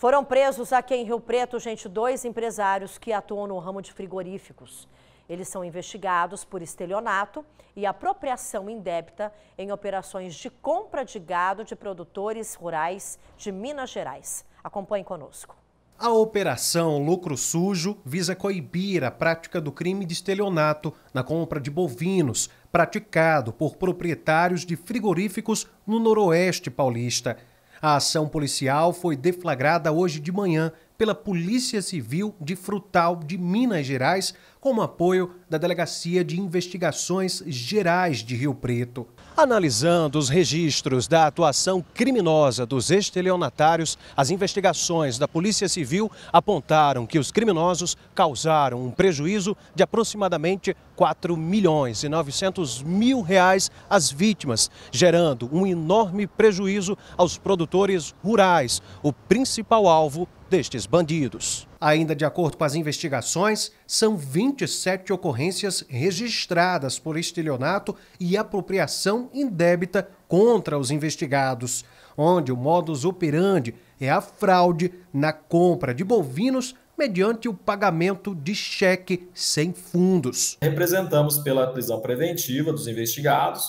Foram presos aqui em Rio Preto, gente, dois empresários que atuam no ramo de frigoríficos. Eles são investigados por estelionato e apropriação indébita em operações de compra de gado de produtores rurais de Minas Gerais. Acompanhe conosco. A operação Lucro Sujo visa coibir a prática do crime de estelionato na compra de bovinos, praticado por proprietários de frigoríficos no Noroeste paulista. A ação policial foi deflagrada hoje de manhã pela Polícia Civil de Frutal de Minas Gerais, com apoio da Delegacia de Investigações Gerais de Rio Preto. Analisando os registros da atuação criminosa dos estelionatários, as investigações da Polícia Civil apontaram que os criminosos causaram um prejuízo de aproximadamente 4 milhões e 900 mil reais às vítimas, gerando um enorme prejuízo aos produtores rurais, o principal alvo destes bandidos. Ainda de acordo com as investigações, são 27 ocorrências registradas por estelionato e apropriação indébita contra os investigados, onde o modus operandi é a fraude na compra de bovinos mediante o pagamento de cheque sem fundos. Representamos pela prisão preventiva dos investigados,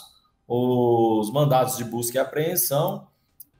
os mandados de busca e apreensão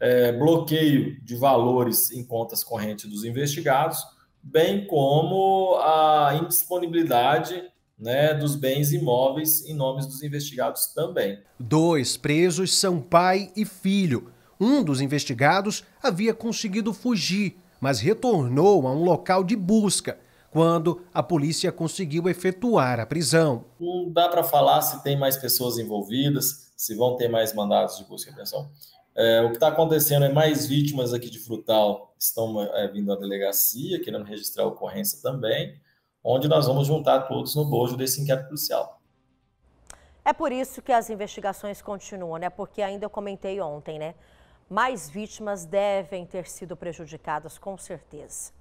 é, bloqueio de valores em contas correntes dos investigados, bem como a indisponibilidade né, dos bens imóveis em nomes dos investigados também. Dois presos são pai e filho. Um dos investigados havia conseguido fugir, mas retornou a um local de busca quando a polícia conseguiu efetuar a prisão. Não dá para falar se tem mais pessoas envolvidas, se vão ter mais mandados de busca e apreensão. É, o que está acontecendo é mais vítimas aqui de Frutal estão é, vindo à delegacia, querendo registrar a ocorrência também, onde nós vamos juntar todos no bojo desse inquérito policial. É por isso que as investigações continuam, né? Porque ainda eu comentei ontem, né? Mais vítimas devem ter sido prejudicadas, com certeza.